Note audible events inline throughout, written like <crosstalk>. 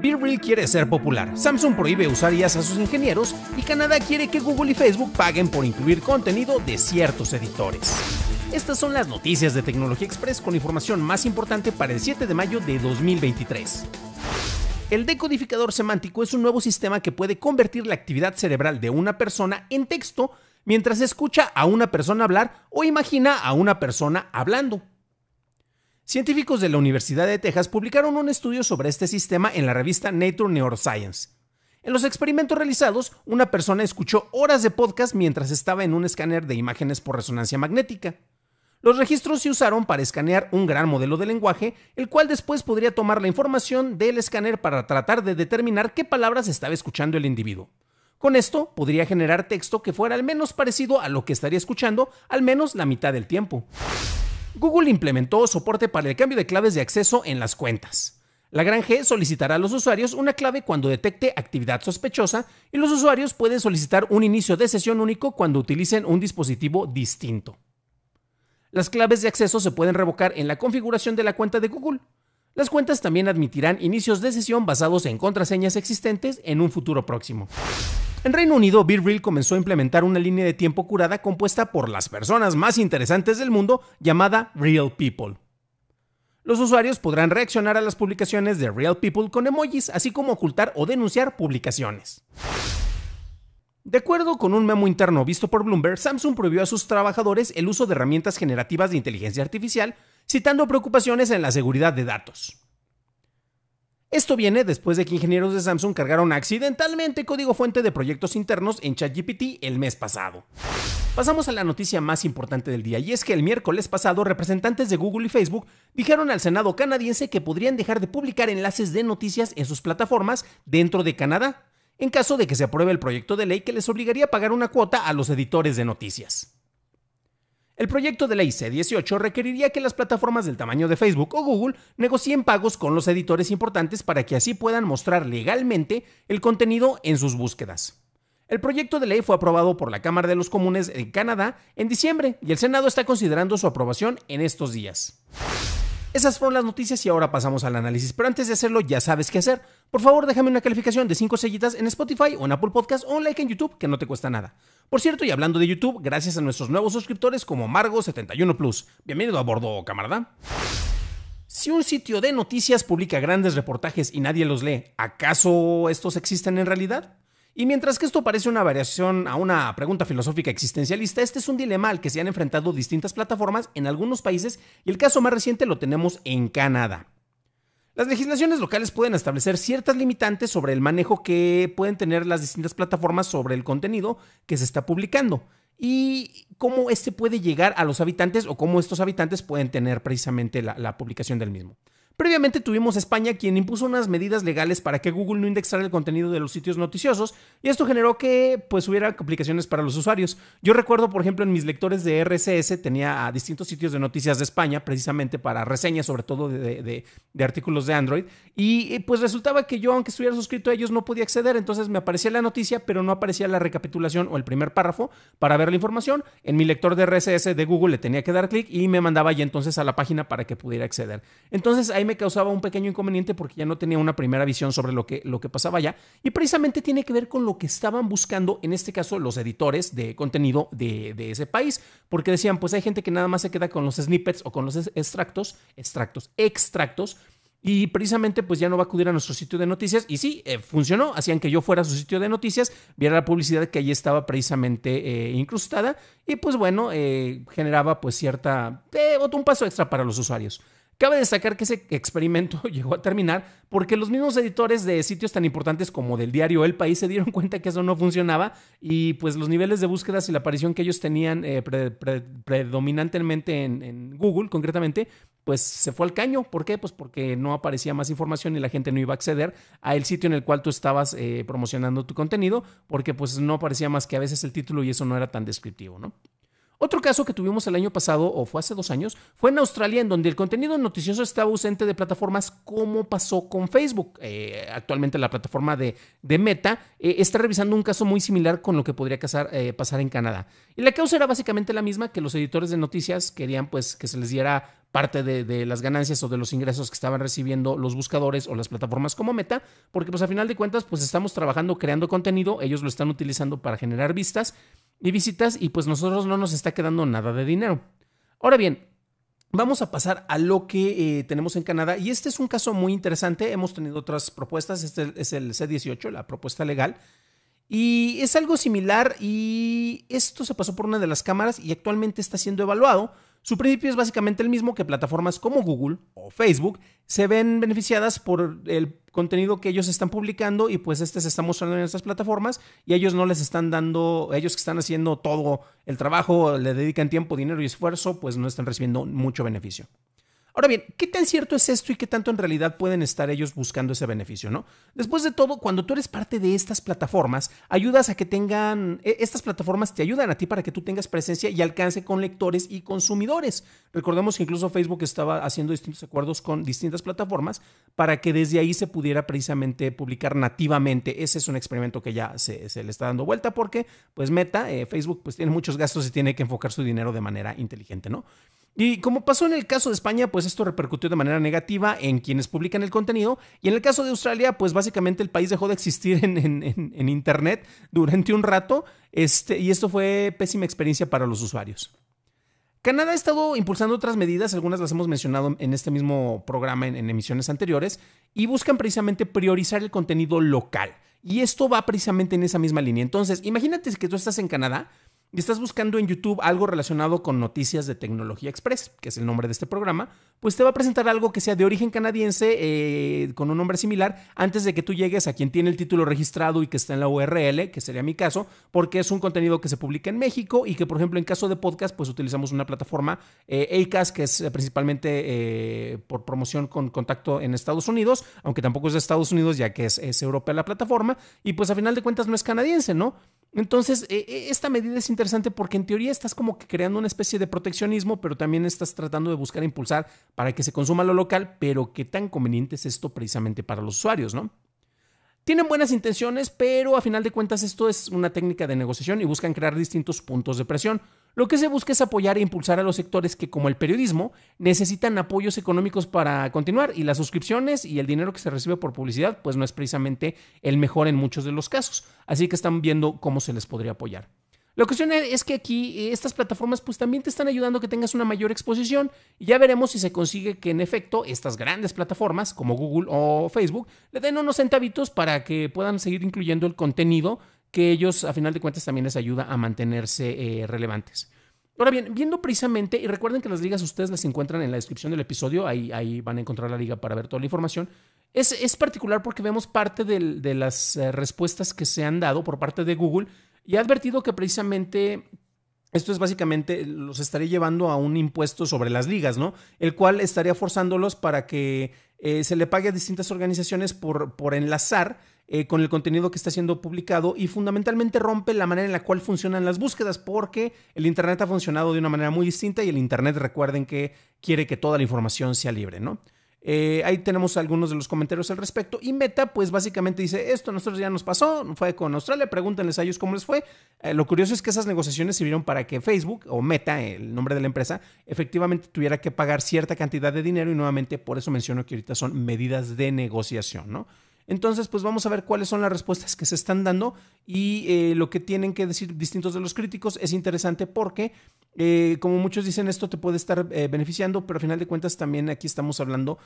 Be quiere ser popular, Samsung prohíbe usar IAS a sus ingenieros y Canadá quiere que Google y Facebook paguen por incluir contenido de ciertos editores. Estas son las noticias de Tecnología Express con información más importante para el 7 de mayo de 2023. El decodificador semántico es un nuevo sistema que puede convertir la actividad cerebral de una persona en texto mientras escucha a una persona hablar o imagina a una persona hablando. Científicos de la Universidad de Texas publicaron un estudio sobre este sistema en la revista Nature Neuroscience. En los experimentos realizados, una persona escuchó horas de podcast mientras estaba en un escáner de imágenes por resonancia magnética. Los registros se usaron para escanear un gran modelo de lenguaje, el cual después podría tomar la información del escáner para tratar de determinar qué palabras estaba escuchando el individuo. Con esto podría generar texto que fuera al menos parecido a lo que estaría escuchando al menos la mitad del tiempo. Google implementó soporte para el cambio de claves de acceso en las cuentas. La gran G solicitará a los usuarios una clave cuando detecte actividad sospechosa y los usuarios pueden solicitar un inicio de sesión único cuando utilicen un dispositivo distinto. Las claves de acceso se pueden revocar en la configuración de la cuenta de Google. Las cuentas también admitirán inicios de sesión basados en contraseñas existentes en un futuro próximo. En Reino Unido, Be comenzó a implementar una línea de tiempo curada compuesta por las personas más interesantes del mundo llamada Real People. Los usuarios podrán reaccionar a las publicaciones de Real People con emojis, así como ocultar o denunciar publicaciones. De acuerdo con un memo interno visto por Bloomberg, Samsung prohibió a sus trabajadores el uso de herramientas generativas de inteligencia artificial, citando preocupaciones en la seguridad de datos. Esto viene después de que ingenieros de Samsung cargaron accidentalmente código fuente de proyectos internos en ChatGPT el mes pasado. Pasamos a la noticia más importante del día, y es que el miércoles pasado representantes de Google y Facebook dijeron al Senado canadiense que podrían dejar de publicar enlaces de noticias en sus plataformas dentro de Canadá, en caso de que se apruebe el proyecto de ley que les obligaría a pagar una cuota a los editores de noticias. El proyecto de ley C18 requeriría que las plataformas del tamaño de Facebook o Google negocien pagos con los editores importantes para que así puedan mostrar legalmente el contenido en sus búsquedas. El proyecto de ley fue aprobado por la Cámara de los Comunes en Canadá en diciembre y el Senado está considerando su aprobación en estos días. Esas fueron las noticias y ahora pasamos al análisis. Pero antes de hacerlo, ya sabes qué hacer. Por favor, déjame una calificación de 5 sellitas en Spotify o en Apple Podcast o un like en YouTube, que no te cuesta nada. Por cierto, y hablando de YouTube, gracias a nuestros nuevos suscriptores como Margo71 Plus. Bienvenido a bordo, camarada. Si un sitio de noticias publica grandes reportajes y nadie los lee, ¿acaso estos existen en realidad? Y mientras que esto parece una variación a una pregunta filosófica existencialista, este es un dilema al que se han enfrentado distintas plataformas en algunos países y el caso más reciente lo tenemos en Canadá. Las legislaciones locales pueden establecer ciertas limitantes sobre el manejo que pueden tener las distintas plataformas sobre el contenido que se está publicando y cómo este puede llegar a los habitantes o cómo estos habitantes pueden tener precisamente la, la publicación del mismo. Previamente tuvimos España quien impuso unas medidas legales para que Google no indexara el contenido de los sitios noticiosos y esto generó que pues hubiera complicaciones para los usuarios. Yo recuerdo, por ejemplo, en mis lectores de RSS tenía a distintos sitios de noticias de España precisamente para reseñas sobre todo de, de, de artículos de Android y pues resultaba que yo aunque estuviera suscrito a ellos no podía acceder, entonces me aparecía la noticia pero no aparecía la recapitulación o el primer párrafo para ver la información. En mi lector de RSS de Google le tenía que dar clic y me mandaba ya entonces a la página para que pudiera acceder. Entonces ahí me causaba un pequeño inconveniente porque ya no tenía una primera visión sobre lo que, lo que pasaba allá. Y precisamente tiene que ver con lo que estaban buscando, en este caso, los editores de contenido de, ese país. Porque decían, pues hay gente que nada más se queda con los snippets o con los extractos, extractos, extractos. Y precisamente pues ya no va a acudir a nuestro sitio de noticias. Y sí, eh, funcionó. Hacían que yo fuera a su sitio de noticias, viera la publicidad que allí estaba precisamente eh, incrustada. Y pues bueno, eh, generaba pues cierta... un paso extra para los usuarios. Cabe destacar que ese experimento <laughs> llegó a terminar porque los mismos editores de sitios tan importantes como del diario El País se dieron <laughs> cuenta que eso no funcionaba y pues los niveles de búsquedas y la aparición que ellos tenían eh, predominantemente en, Google concretamente, pues se fue al caño. ¿Por qué? Pues porque no aparecía más información y la gente no iba a acceder al sitio en el cual tú estabas eh, promocionando tu contenido porque pues no aparecía más que a veces el título y eso no era tan descriptivo, ¿no? Otro caso que tuvimos el año pasado, o fue hace dos años, fue en Australia, en donde el contenido noticioso estaba ausente de plataformas, como pasó con Facebook. Eh, actualmente la plataforma de, Meta eh, está revisando un caso muy similar con lo que podría eh, pasar en Canadá. Y la causa era básicamente la misma, que los editores de noticias querían pues que se les diera parte de, de, las ganancias o de los ingresos que estaban recibiendo los buscadores o las plataformas como meta, porque pues a final de cuentas pues estamos trabajando creando contenido, ellos lo están utilizando para generar vistas y visitas y pues nosotros no nos está quedando nada de dinero. Ahora bien, Vamos a pasar a lo que eh, tenemos en Canadá y este es un caso muy interesante. Hemos tenido otras propuestas, este es el C18, la propuesta legal, y es algo similar y esto se pasó por una de las cámaras y actualmente está siendo evaluado su principio es básicamente el mismo que plataformas como Google o Facebook se ven beneficiadas por el contenido que ellos están publicando y pues este se está mostrando en estas plataformas y ellos no les están dando, ellos que están haciendo todo el trabajo, le dedican tiempo, dinero y esfuerzo, pues no están recibiendo mucho beneficio. Ahora bien, ¿qué tan cierto es esto y qué tanto en realidad pueden estar ellos buscando ese beneficio, no? Después de todo, cuando tú eres parte de estas plataformas, ayudas a que tengan, e, estas plataformas te ayudan a ti para que tú tengas presencia y alcance con lectores y consumidores. Recordemos que incluso Facebook estaba haciendo distintos acuerdos con distintas plataformas para que desde ahí se pudiera precisamente publicar nativamente. Ese es un experimento que ya se, le está dando vuelta porque, pues Meta, eh, Facebook, pues tiene muchos gastos y tiene que enfocar su dinero de manera inteligente, ¿no? Y como pasó en el caso de España, pues esto repercutió de manera negativa en quienes publican el contenido. Y en el caso de Australia, pues básicamente el país dejó de existir en, Internet durante un rato. Este, y esto fue pésima experiencia para los usuarios. Canadá ha estado impulsando otras medidas, algunas las hemos mencionado en este mismo programa en, en, emisiones anteriores, y buscan precisamente priorizar el contenido local. Y esto va precisamente en esa misma línea. Entonces, imagínate que tú estás en Canadá y estás buscando en YouTube algo relacionado con Noticias de Tecnología Express, que es el nombre de este programa, pues te va a presentar algo que sea de origen canadiense eh, con un nombre similar antes de que tú llegues a quien tiene el título registrado y que está en la URL, que sería mi caso, porque es un contenido que se publica en México y que, por ejemplo, en caso de podcast, pues utilizamos una plataforma eh, ACAS, que es eh, principalmente por promoción con contacto en Estados Unidos, aunque tampoco es de Estados Unidos, ya que es, es europea la plataforma, y pues a final de cuentas no es canadiense, ¿no? Entonces, e, e, esta medida es interesante porque en teoría estás como que creando una especie de proteccionismo, pero también estás tratando de buscar impulsar para que se consuma lo local, pero qué tan conveniente es esto precisamente para los usuarios, ¿no? tienen buenas intenciones, pero a final de cuentas esto es una técnica de negociación y buscan crear distintos puntos de presión. Lo que se busca es apoyar e impulsar a los sectores que, como el periodismo, necesitan apoyos económicos para continuar y las suscripciones y el dinero que se recibe por publicidad, pues no es precisamente el mejor en muchos de los casos. Así que están viendo cómo se les podría apoyar. La cuestión es que aquí eh, estas plataformas pues también te están ayudando a que tengas una mayor exposición y ya veremos si se consigue que en efecto estas grandes plataformas como Google o Facebook le den unos centavitos para que puedan seguir incluyendo el contenido que ellos a final de cuentas también les ayuda a mantenerse eh, relevantes. Ahora bien, viendo precisamente, y recuerden que las ligas ustedes las encuentran en la descripción del episodio, ahí, ahí van a encontrar la liga para ver toda la información, es, particular porque vemos parte de las eh, respuestas que se han dado por parte de Google y ha advertido que precisamente esto es básicamente, los estaría llevando a un impuesto sobre las ligas, ¿no? El cual estaría forzándolos para que eh, se le pague a distintas organizaciones por, por enlazar eh, con el contenido que está siendo publicado y fundamentalmente rompe la manera en la cual funcionan las búsquedas porque el Internet ha funcionado de una manera muy distinta y el Internet recuerden que quiere que toda la información sea libre, ¿no? Eh, ahí tenemos algunos de los comentarios al respecto. Y Meta, pues básicamente dice, esto nosotros ya nos pasó, fue con Australia, pregúntenles a ellos cómo les fue. Eh, lo curioso es que esas negociaciones sirvieron para que Facebook o Meta, el nombre de la empresa, efectivamente tuviera que pagar cierta cantidad de dinero y nuevamente por eso menciono que ahorita son medidas de negociación, ¿no? Entonces, pues vamos a ver cuáles son las respuestas que se están dando y eh, lo que tienen que decir distintos de los críticos es interesante porque, eh, como muchos dicen, esto te puede estar eh, beneficiando, pero al final de cuentas también aquí estamos hablando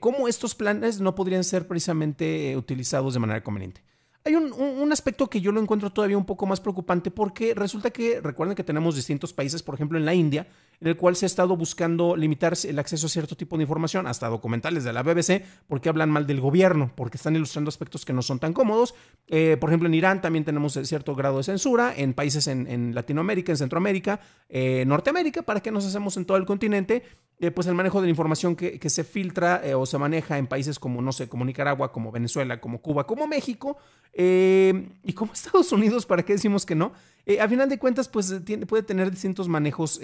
cómo estos planes no podrían ser precisamente utilizados de manera conveniente. Hay un, aspecto que yo lo encuentro todavía un poco más preocupante porque resulta que, recuerden que tenemos distintos países, por ejemplo en la India, en el cual se ha estado buscando limitar el acceso a cierto tipo de información, hasta documentales de la BBC, porque hablan mal del gobierno, porque están ilustrando aspectos que no son tan cómodos. Eh, por ejemplo, en Irán también tenemos cierto grado de censura, en países en, Latinoamérica, en Centroamérica, en eh, Norteamérica, ¿para qué nos hacemos en todo el continente? Eh, pues el manejo de la información que, se filtra eh, o se maneja en países como, no sé, como Nicaragua, como Venezuela, como Cuba, como México eh, y como <laughs> Estados Unidos, ¿para qué decimos que no? a final de cuentas, pues puede tener distintos manejos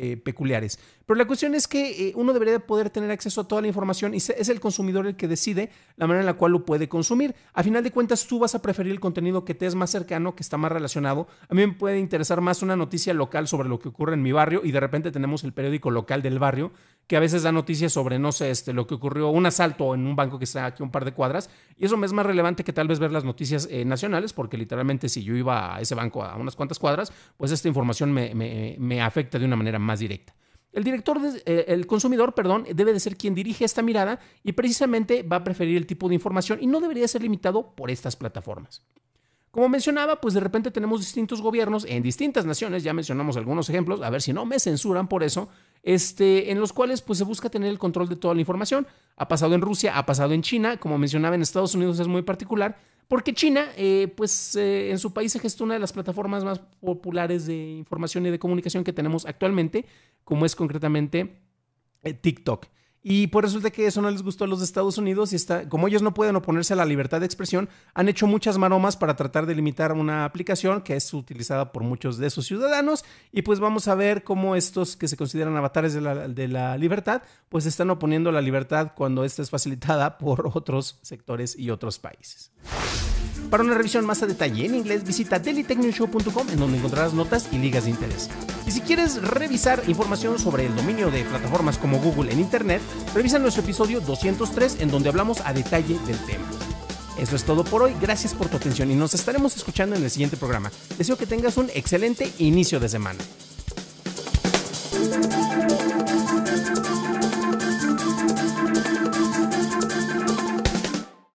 eh, peculiares. Pero la cuestión es que eh, uno debería poder tener acceso a toda la información y es el consumidor el que decide la manera en la cual lo puede consumir. A final de cuentas, tú vas a preferir el contenido que te es más cercano, que está más relacionado. A mí me puede interesar más una noticia local sobre lo que ocurre en mi barrio y de repente tenemos el periódico local del barrio que a veces da noticias sobre, no sé, este, lo que ocurrió, un asalto en un banco que está aquí un par de cuadras. Y eso me es más relevante que tal vez ver las noticias eh, nacionales, porque literalmente si yo iba a ese banco a unas cuantas cuadras, pues esta información me afecta de una manera más más directa. El director, eh, el consumidor, perdón, debe de ser quien dirige esta mirada y precisamente va a preferir el tipo de información y no debería ser limitado por estas plataformas. Como mencionaba, pues de repente tenemos distintos gobiernos en distintas naciones, ya mencionamos algunos ejemplos, a ver si no me censuran por eso, este, en los cuales pues se busca tener el control de toda la información. Ha pasado en Rusia, ha pasado en China, como mencionaba en Estados Unidos es muy particular, porque China, eh, pues eh, en su país se gestiona una de las plataformas más populares de información y de comunicación que tenemos actualmente, como es concretamente eh, TikTok. Y pues resulta que eso no les gustó a los de Estados Unidos y está, como ellos no pueden oponerse a la libertad de expresión, han hecho muchas maromas para tratar de limitar una aplicación que es utilizada por muchos de sus ciudadanos. Y pues vamos a ver cómo estos que se consideran avatares de la, libertad, pues están oponiendo la libertad cuando esta es facilitada <laughs> por otros sectores y otros países. Para una revisión más a detalle en inglés, visita dailytechnewshow.com en donde encontrarás notas y ligas de interés. Y si quieres revisar información sobre el dominio de plataformas como Google en Internet, revisa nuestro episodio 203 en donde hablamos a detalle del tema. Eso es todo por hoy, gracias por tu atención y nos estaremos escuchando en el siguiente programa. Deseo que tengas un excelente inicio de semana.